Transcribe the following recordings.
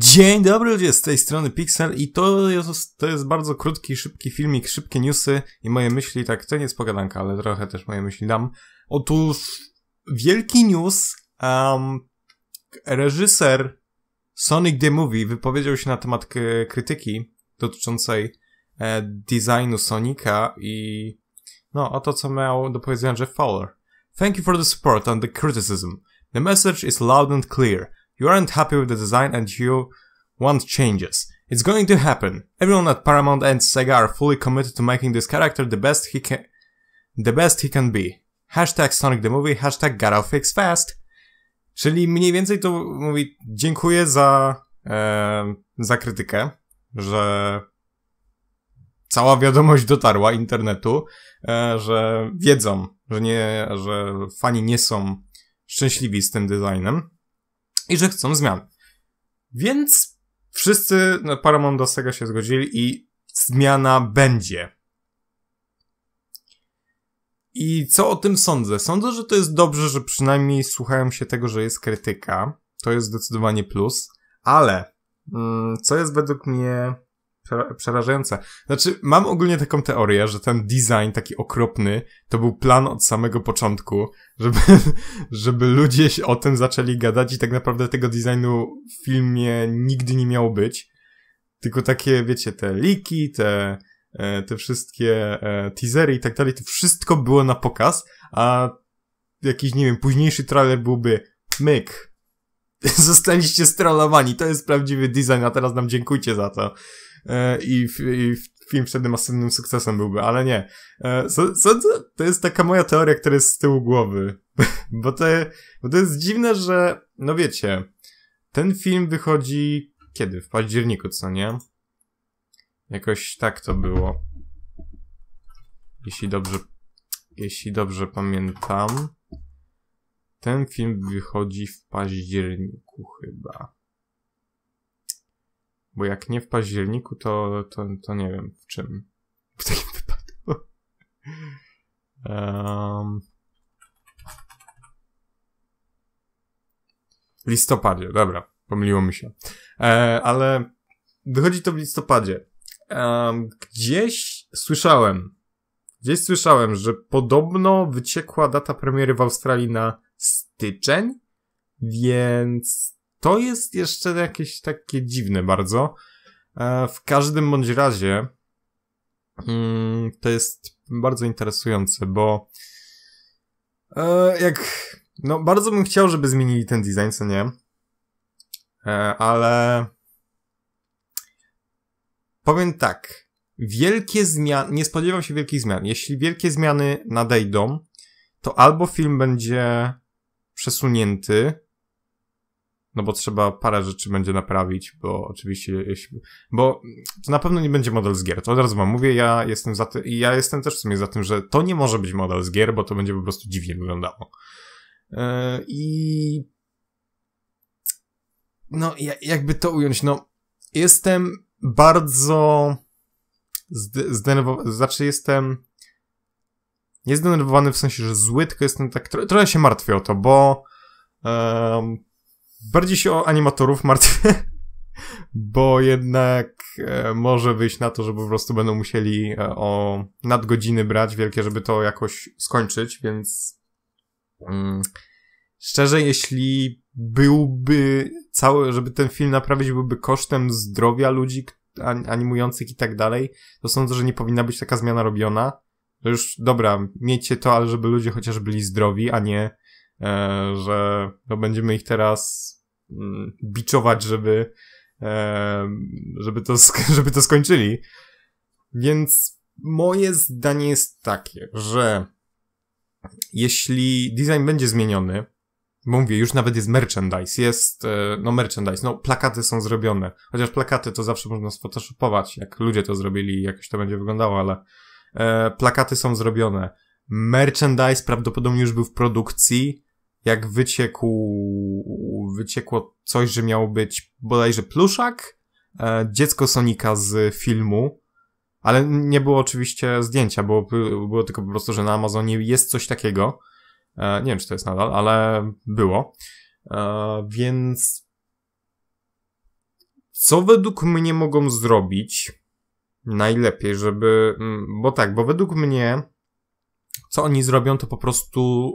Dzień dobry ludzie, z tej strony Pixel i to jest, to jest bardzo krótki, szybki filmik, szybkie newsy i moje myśli, tak, to nie jest pogadanka, ale trochę też moje myśli dam. Otóż, wielki news, um, reżyser Sonic the Movie wypowiedział się na temat krytyki dotyczącej e, designu Sonika i no, o to co miał do powiedzenia Jeff Fowler. Thank you for the support and the criticism. The message is loud and clear you aren't happy with the design and you want changes. It's going to happen. Everyone at Paramount and Sega are fully committed to making this character the best he can, the best he can be. Hashtag Sonic the Movie, hashtag gotta fix fast. Czyli mniej więcej to mówi dziękuję za, e, za krytykę, że cała wiadomość dotarła internetu, e, że wiedzą, że nie, że fani nie są szczęśliwi z tym designem i że chcą zmian. Więc wszyscy na no, Paramount do Sega się zgodzili i zmiana będzie. I co o tym sądzę? Sądzę, że to jest dobrze, że przynajmniej słuchają się tego, że jest krytyka. To jest zdecydowanie plus, ale mm, co jest według mnie przerażające. Znaczy, mam ogólnie taką teorię, że ten design taki okropny to był plan od samego początku, żeby, żeby ludzie o tym zaczęli gadać i tak naprawdę tego designu w filmie nigdy nie miało być. Tylko takie, wiecie, te liki, te, e, te wszystkie e, teasery i tak dalej, to wszystko było na pokaz, a jakiś, nie wiem, późniejszy trailer byłby myk. Zostaliście strollowani, to jest prawdziwy design, a teraz nam dziękujcie za to. E, i, i film wtedy masywnym sukcesem byłby, ale nie. Co, e, co, co? To jest taka moja teoria, która jest z tyłu głowy. bo, to, bo to jest dziwne, że, no wiecie, ten film wychodzi kiedy? W październiku, co nie? Jakoś tak to było. Jeśli dobrze, jeśli dobrze pamiętam. Ten film wychodzi w październiku chyba. Bo jak nie w październiku, to, to, to nie wiem w czym. W takim wypadku. Um, listopadzie, dobra, pomyliło mi się. E, ale dochodzi to w listopadzie. E, gdzieś słyszałem, gdzieś słyszałem, że podobno wyciekła data premiery w Australii na styczeń, więc to jest jeszcze jakieś takie dziwne bardzo. E, w każdym bądź razie mm, to jest bardzo interesujące, bo e, jak. No, bardzo bym chciał, żeby zmienili ten design, co nie. E, ale. Powiem tak. Wielkie zmiany. Nie spodziewam się wielkich zmian. Jeśli wielkie zmiany nadejdą, to albo film będzie przesunięty, no bo trzeba parę rzeczy będzie naprawić, bo oczywiście, jeśli, bo to na pewno nie będzie model z gier, to od razu wam mówię, ja jestem za tym, i ja jestem też w sumie za tym, że to nie może być model z gier, bo to będzie po prostu dziwnie wyglądało. Yy, I no, jakby to ująć, no, jestem bardzo zdenerwowany, znaczy jestem nie zdenerwowany w sensie, że zły, tylko jestem tak, tro trochę się martwię o to, bo um, Bardziej się o animatorów martwię, bo jednak e, może wyjść na to, że po prostu będą musieli e, o nadgodziny brać wielkie, żeby to jakoś skończyć, więc mm, szczerze, jeśli byłby cały, żeby ten film naprawić, byłby kosztem zdrowia ludzi animujących i tak dalej, to sądzę, że nie powinna być taka zmiana robiona. To Już dobra, miejcie to, ale żeby ludzie chociaż byli zdrowi, a nie E, że no będziemy ich teraz mm, biczować, żeby, e, żeby, to, żeby to skończyli. Więc moje zdanie jest takie, że jeśli design będzie zmieniony, bo mówię, już nawet jest merchandise, jest, e, no merchandise, no plakaty są zrobione, chociaż plakaty to zawsze można sfotoshopować, jak ludzie to zrobili, jakoś to będzie wyglądało, ale e, plakaty są zrobione. Merchandise prawdopodobnie już był w produkcji, jak wyciekł, wyciekło coś, że miał być bodajże pluszak, e, dziecko Sonika z filmu, ale nie było oczywiście zdjęcia, było, było tylko po prostu, że na Amazonie jest coś takiego. E, nie wiem, czy to jest nadal, ale było. E, więc co według mnie mogą zrobić najlepiej, żeby, mm, bo tak, bo według mnie co oni zrobią, to po prostu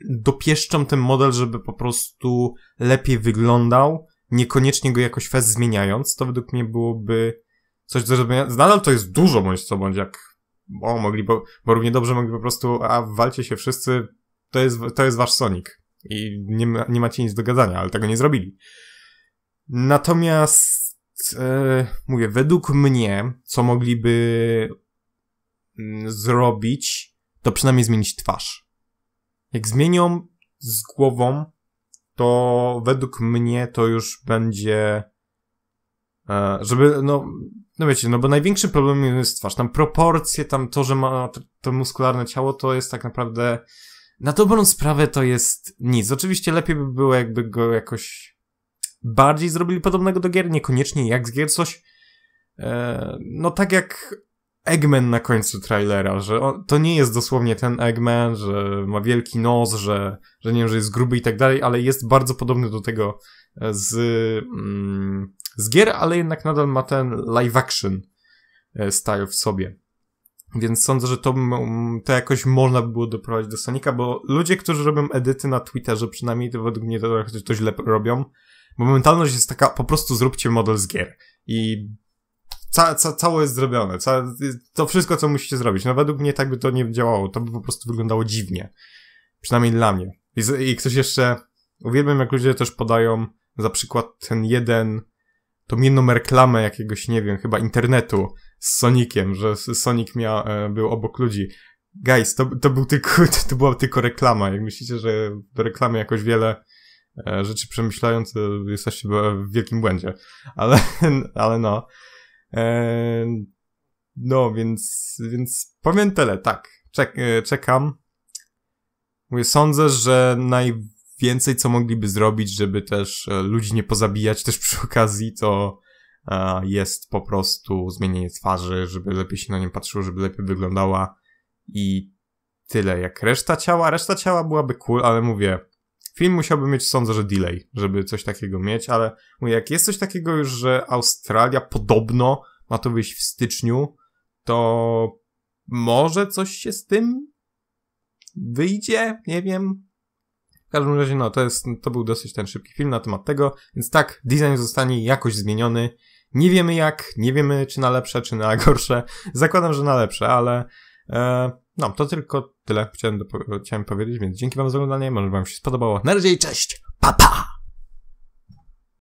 dopieszczą ten model, żeby po prostu lepiej wyglądał, niekoniecznie go jakoś fest zmieniając, to według mnie byłoby coś do zrobienia. Nadal to jest dużo bądź co bądź, jak o, mogli, bo, bo równie dobrze mogli po prostu, a walcie się wszyscy, to jest, to jest wasz Sonic i nie, ma, nie macie nic do gadania, ale tego nie zrobili. Natomiast, e, mówię, według mnie, co mogliby mm, zrobić, to przynajmniej zmienić twarz jak zmienią z głową, to według mnie to już będzie, e, żeby, no, no wiecie, no bo największym problemem jest twarz. Tam proporcje, tam to, że ma to muskularne ciało, to jest tak naprawdę, na dobrą sprawę to jest nic. Oczywiście lepiej by było, jakby go jakoś bardziej zrobili podobnego do gier, niekoniecznie jak z gier coś, e, no tak jak Eggman na końcu trailera, że on, to nie jest dosłownie ten Eggman, że ma wielki nos, że, że nie wiem, że jest gruby i tak dalej, ale jest bardzo podobny do tego e, z, mm, z gier, ale jednak nadal ma ten live action e, style w sobie. Więc sądzę, że to, to jakoś można by było doprowadzić do Sonika, bo ludzie, którzy robią edyty na Twitterze, przynajmniej to według mnie to, to źle robią, bo mentalność jest taka, po prostu zróbcie model z gier. I Ca, ca, cało jest zrobione. Ca, to wszystko, co musicie zrobić. No według mnie tak by to nie działało. To by po prostu wyglądało dziwnie. Przynajmniej dla mnie. I, i ktoś jeszcze... Uwielbiam, jak ludzie też podają za przykład ten jeden, tą jedną reklamę jakiegoś, nie wiem, chyba internetu z Soniciem, że Sonic miał, e, był obok ludzi. Guys, to, to, był tylko, to była tylko reklama. Jak myślicie, że do reklamy jakoś wiele e, rzeczy przemyślając, jesteście w wielkim błędzie. Ale, ale no no, więc, więc powiem tyle, tak. Czek, e, czekam. Mówię, sądzę, że najwięcej, co mogliby zrobić, żeby też e, ludzi nie pozabijać też przy okazji, to jest po prostu zmienienie twarzy, żeby lepiej się na nią patrzyło, żeby lepiej wyglądała i tyle jak reszta ciała. Reszta ciała byłaby cool, ale mówię, Film musiałby mieć, sądzę, że delay, żeby coś takiego mieć, ale mówię, jak jest coś takiego już, że Australia podobno ma to wyjść w styczniu, to może coś się z tym wyjdzie, nie wiem. W każdym razie, no, to, jest, to był dosyć ten szybki film na temat tego, więc tak, design zostanie jakoś zmieniony. Nie wiemy jak, nie wiemy czy na lepsze, czy na gorsze. Zakładam, że na lepsze, ale e, no, to tylko tyle chciałem, chciałem powiedzieć, więc dzięki wam za oglądanie, może wam się spodobało. Na razie cześć! Pa, pa!